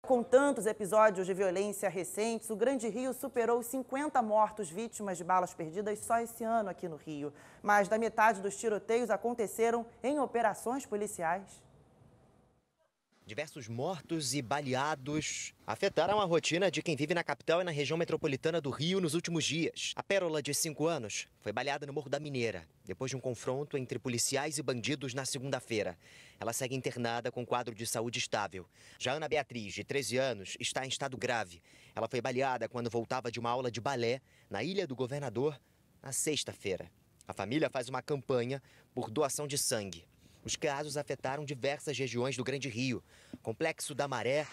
Com tantos episódios de violência recentes, o Grande Rio superou os 50 mortos vítimas de balas perdidas só esse ano aqui no Rio. Mais da metade dos tiroteios aconteceram em operações policiais. Diversos mortos e baleados afetaram a rotina de quem vive na capital e na região metropolitana do Rio nos últimos dias. A Pérola, de 5 anos, foi baleada no Morro da Mineira, depois de um confronto entre policiais e bandidos na segunda-feira. Ela segue internada com quadro de saúde estável. Já Ana Beatriz, de 13 anos, está em estado grave. Ela foi baleada quando voltava de uma aula de balé na Ilha do Governador na sexta-feira. A família faz uma campanha por doação de sangue. Os casos afetaram diversas regiões do Grande Rio, Complexo da Maré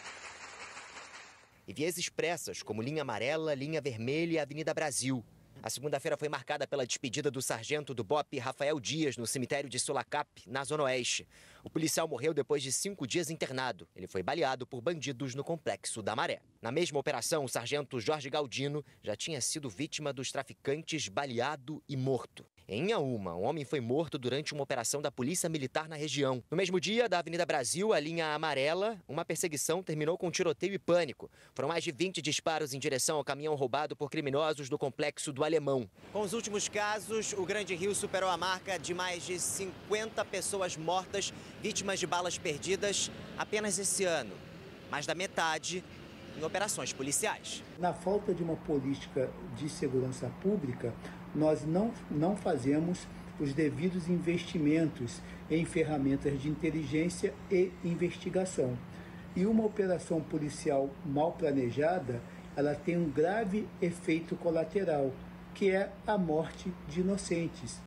e vias expressas como Linha Amarela, Linha Vermelha e Avenida Brasil. A segunda-feira foi marcada pela despedida do sargento do BOP Rafael Dias no cemitério de Sulacap, na Zona Oeste. O policial morreu depois de cinco dias internado. Ele foi baleado por bandidos no complexo da Maré. Na mesma operação, o sargento Jorge Galdino já tinha sido vítima dos traficantes baleado e morto. Em Auma, um homem foi morto durante uma operação da Polícia Militar na região. No mesmo dia, da Avenida Brasil, a linha amarela, uma perseguição terminou com tiroteio e pânico. Foram mais de 20 disparos em direção ao caminhão roubado por criminosos do complexo do Alemão. Com os últimos casos, o Grande Rio superou a marca de mais de 50 pessoas mortas, vítimas de balas perdidas, apenas esse ano. Mais da metade em operações policiais. Na falta de uma política de segurança pública, nós não, não fazemos os devidos investimentos em ferramentas de inteligência e investigação. E uma operação policial mal planejada, ela tem um grave efeito colateral, que é a morte de inocentes.